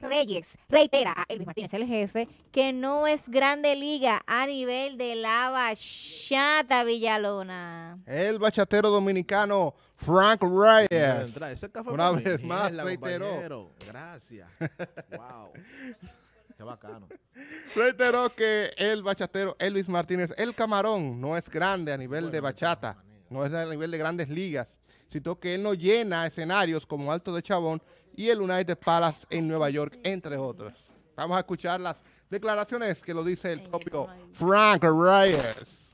Reyes reitera a Elvis Martínez, el jefe, que no es grande liga a nivel de la bachata Villalona. El bachatero dominicano Frank Reyes. Una vez más, reiteró. Gracias. wow. Qué bacano. Reiteró que el bachatero Elvis Martínez, el camarón, no es grande a nivel de bachata, no es a nivel de grandes ligas. sino que él no llena escenarios como Alto de Chabón, y el United Palace en Nueva York, entre otros. Vamos a escuchar las declaraciones que lo dice el propio Frank Reyes.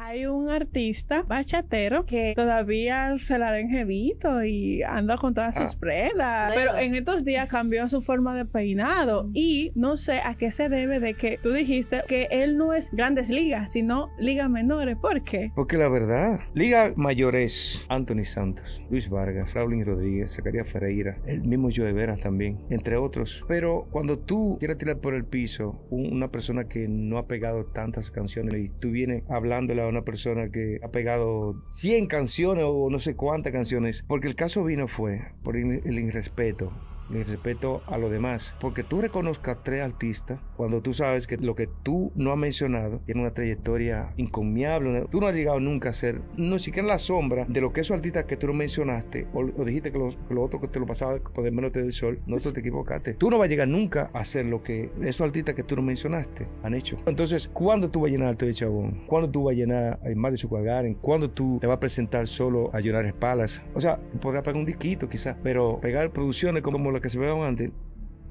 Hay un artista bachatero que todavía se la den jevito y anda con todas sus ah. prendas. Pero en estos días cambió su forma de peinado y no sé a qué se debe de que tú dijiste que él no es grandes ligas, sino ligas menores. ¿Por qué? Porque la verdad, liga mayores, Anthony Santos, Luis Vargas, Raulín Rodríguez, Zacarías Ferreira, el mismo Joe Veras también, entre otros. Pero cuando tú quieres tirar por el piso una persona que no ha pegado tantas canciones y tú vienes hablándola una persona que ha pegado 100 canciones o no sé cuántas canciones, porque el caso vino fue por el irrespeto y respeto a lo demás. Porque tú reconozcas tres artistas cuando tú sabes que lo que tú no has mencionado tiene una trayectoria incomiable, Tú no has llegado nunca a ser, no siquiera la sombra de lo que esos artistas que tú no mencionaste o, dijiste que los, otro otros que te lo pasaba por el menos del sol, no te equivocaste. Tú no vas a llegar nunca a hacer lo que esos artistas que tú no mencionaste han hecho. Entonces, ¿cuándo tú vas a llenar Alto de Chabón? ¿Cuándo tú vas a llenar a de Sucuagaren? ¿Cuándo tú te vas a presentar solo a llorar espalas? O sea, podrás pagar un disquito quizás, pero pegar producciones como la que se vean antes,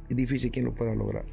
es difícil quien lo pueda lograr.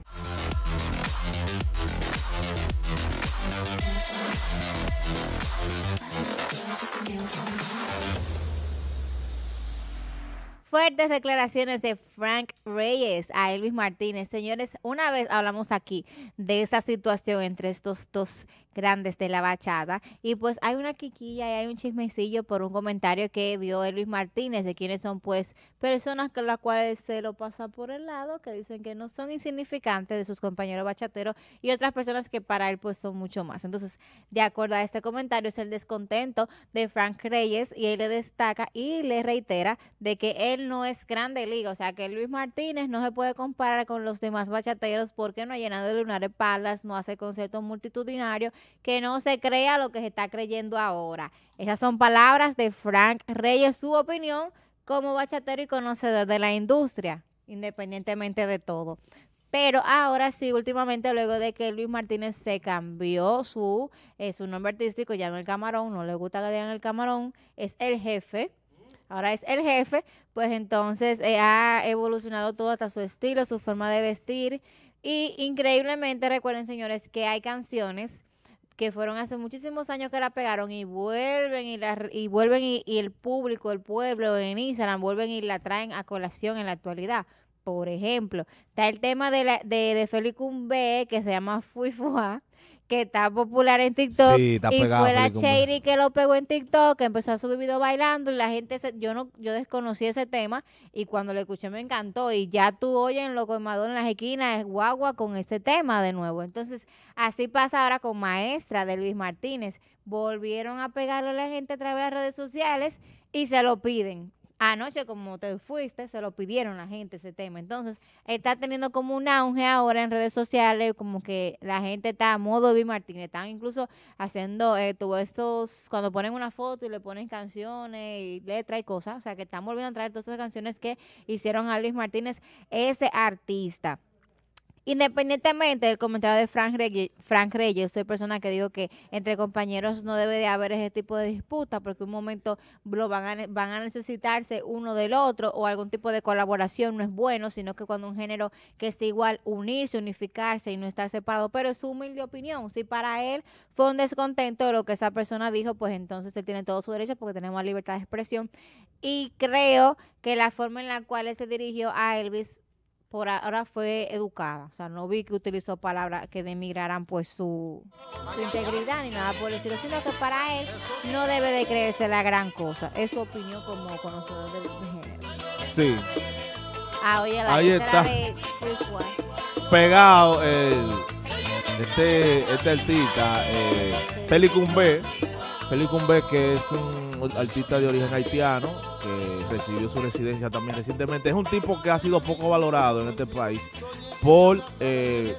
Fuertes declaraciones de Frank Reyes a Elvis Martínez. Señores, una vez hablamos aquí de esa situación entre estos dos grandes de la bachada Y pues hay una quiquilla y hay un chismecillo por un comentario que dio Luis Martínez, de quienes son pues personas con las cuales se lo pasa por el lado, que dicen que no son insignificantes de sus compañeros bachateros y otras personas que para él pues son mucho más. Entonces, de acuerdo a este comentario es el descontento de Frank Reyes y él le destaca y le reitera de que él no es grande liga, o sea que Luis Martínez no se puede comparar con los demás bachateros porque no ha llenado de lunares palas, no hace conciertos multitudinarios que no se crea lo que se está creyendo ahora. Esas son palabras de Frank Reyes, su opinión como bachatero y conocedor de la industria, independientemente de todo. Pero ahora sí, últimamente, luego de que Luis Martínez se cambió su, eh, su nombre artístico, ya no el camarón, no le gusta que digan el camarón, es el jefe. Ahora es el jefe, pues entonces eh, ha evolucionado todo hasta su estilo, su forma de vestir. Y increíblemente, recuerden señores, que hay canciones que fueron hace muchísimos años que la pegaron y vuelven y la, y vuelven y, el público, el pueblo en Instagram vuelven y la traen a colación en la actualidad. Por ejemplo, está el tema de la, de, que se llama Fui Fua, que está popular en TikTok. y fue la Cheiri que lo pegó en TikTok, que empezó a subir video bailando y la gente, yo no yo desconocí ese tema y cuando lo escuché me encantó y ya tú oyes en lo Madonna en las esquinas es guagua con ese tema de nuevo. Entonces, así pasa ahora con Maestra de Luis Martínez. Volvieron a pegarlo a la gente a través de redes sociales y se lo piden. Anoche, como te fuiste, se lo pidieron la gente ese tema. Entonces, está teniendo como un auge ahora en redes sociales, como que la gente está a modo de Martínez. Están incluso haciendo eh, estos, cuando ponen una foto y le ponen canciones y letras y cosas. O sea, que están volviendo a traer todas esas canciones que hicieron a Luis Martínez, ese artista. Independientemente del comentario de Frank Reyes, Frank Reyes, soy persona que digo que entre compañeros no debe de haber ese tipo de disputa porque un momento lo van a, van a necesitarse uno del otro o algún tipo de colaboración no es bueno, sino que cuando un género que esté igual unirse, unificarse y no estar separado, pero es humilde opinión. Si para él fue un descontento lo que esa persona dijo, pues entonces él tiene todo su derecho porque tenemos libertad de expresión y creo que la forma en la cual él se dirigió a Elvis ahora fue educada. O sea, no vi que utilizó palabras que demigraran pues su, integridad ni nada por decirlo, sino que para él no debe de creerse la gran cosa. Es su opinión como conocedor del género. Sí. Ah, Ahí está. Pegado el, este, este artista, eh, Félix Cumbé Félix Cumbé que es un artista de origen haitiano, que recibió su residencia también recientemente, es un tipo que ha sido poco valorado en este país por, eh,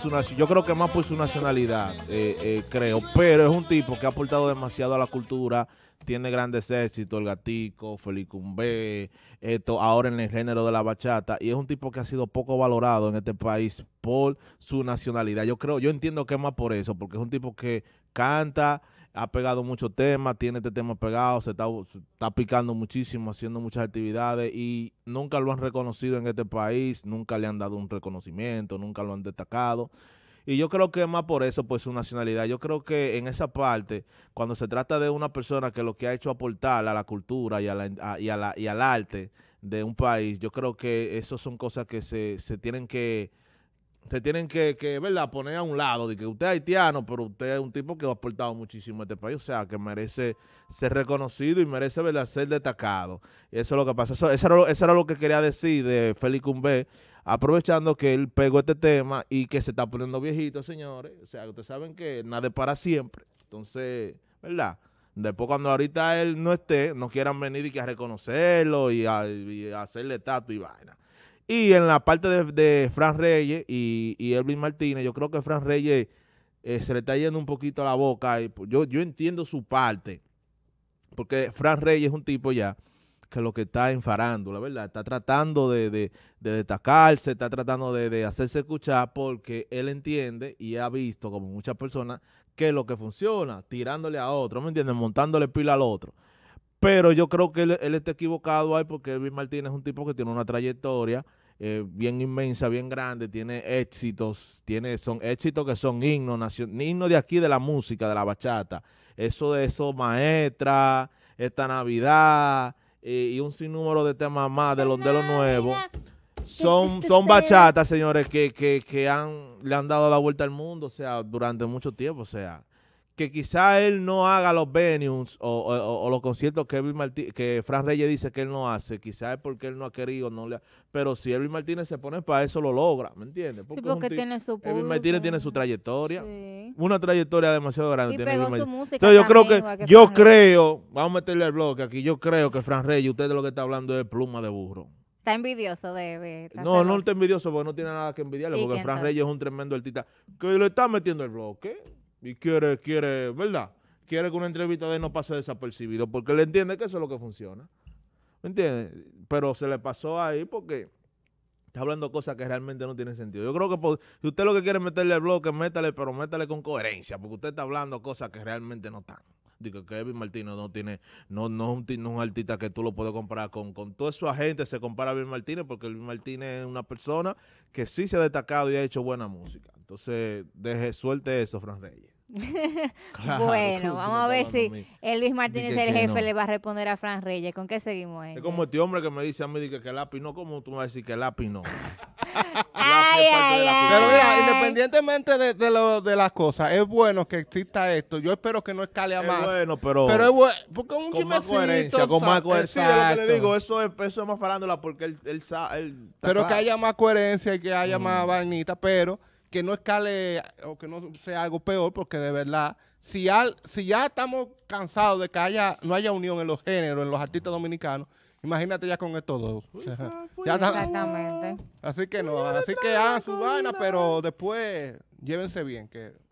su Yo creo que más por su nacionalidad, eh, eh, creo, pero es un tipo que ha aportado demasiado a la cultura. Tiene grandes éxitos, El Gatico, Félix Cumbé esto ahora en el género de la bachata. Y es un tipo que ha sido poco valorado en este país por su nacionalidad. Yo creo, yo entiendo que es más por eso, porque es un tipo que canta, ha pegado muchos temas, tiene este tema pegado, se está, picando muchísimo, haciendo muchas actividades y nunca lo han reconocido en este país, nunca le han dado un reconocimiento, nunca lo han destacado. Y yo creo que más por eso, pues su nacionalidad. Yo creo que en esa parte, cuando se trata de una persona que lo que ha hecho aportar a la cultura y, a y, al arte de un país, yo creo que esas son cosas que se, se tienen que se tienen que, que, ¿verdad?, poner a un lado de que usted es haitiano, pero usted es un tipo que ha aportado muchísimo a este país, o sea, que merece ser reconocido y merece, ¿verdad?, ser destacado. Y eso es lo que pasa. Eso, eso, era, lo, que quería decir de Félix Cumbé, aprovechando que él pegó este tema y que se está poniendo viejito, señores. O sea, ustedes saben que nadie para siempre. Entonces, ¿verdad?, Después cuando ahorita él no esté, no quieran venir y que a reconocerlo y, a, hacerle tatu y vaina. Y en la parte de, de Fran Reyes y, y Elvin Martínez, yo creo que Fran Reyes eh, se le está yendo un poquito a la boca. Y, pues, yo, yo entiendo su parte, porque Fran Reyes es un tipo ya que lo que está enfarando, la verdad. Está tratando de, destacarse, está tratando de, de, hacerse escuchar porque él entiende y ha visto, como muchas personas, que lo que funciona, tirándole a otro, ¿me entiendes? Montándole pila al otro. Pero yo creo que él, está equivocado ahí porque Elvis Martínez es un tipo que tiene una trayectoria eh, bien inmensa, bien grande, tiene éxitos, tiene, son éxitos que son himnos, himnos de aquí de la música, de la bachata. Eso de eso, maestra, esta Navidad eh, y un sinnúmero de temas más de los de los nuevos. Son, son bachatas, señores, que, que, que han, le han dado la vuelta al mundo, o sea, durante mucho tiempo, o sea que quizá él no haga los venues o, los conciertos que, que Fran Reyes dice que él no hace, quizá es porque él no ha querido, no le pero si Elvin Martínez se pone para eso, lo logra, ¿me entiendes? Porque, sí, porque tiene su Martínez tiene su trayectoria, una trayectoria demasiado grande. yo creo que, yo creo, vamos a meterle el bloque aquí, yo creo que Fran Reyes, usted de lo que está hablando es pluma de burro. Está envidioso de... no, no está envidioso porque no tiene nada que envidiarle, porque Fran Reyes es un tremendo artista que le está metiendo el bloque y quiere, quiere, ¿verdad? Quiere que una entrevista de él no pase desapercibido, porque él entiende que eso es lo que funciona. ¿Me entiendes? Pero se le pasó ahí porque está hablando cosas que realmente no tienen sentido. Yo creo que si usted lo que quiere es meterle al bloque, métale, pero métale con coherencia, porque usted está hablando cosas que realmente no están. Digo que Kevin Martínez no tiene, no, no, no, es un artista que tú lo puedes comparar con, con toda su gente se compara a Bill Martínez, porque Bill Martínez es una persona que sí se ha destacado y ha hecho buena música. Entonces, deje, suelte eso, Fran Reyes. bueno, vamos a ver si Elvis Luis Martínez, el jefe, le va a responder a Fran Reyes. ¿Con qué seguimos? Es como este hombre que me dice a mí que, el lápiz no. ¿Cómo tú me vas a decir que el lápiz no? Pero independientemente de, las cosas, es bueno que exista esto. Yo espero que no escale a más. bueno, pero. es Porque un con más coherencia, con más coherencia. Sí, le digo, eso es, peso más farándola porque él, él, Pero que haya más coherencia y que haya más vainita, pero que no escale o que no sea algo peor, porque de verdad, si, si ya estamos cansados de que haya, no haya unión en los géneros, en los artistas dominicanos, imagínate ya con estos dos. Pues, Exactamente. Así que no, así que hagan su vaina, pero después llévense bien, que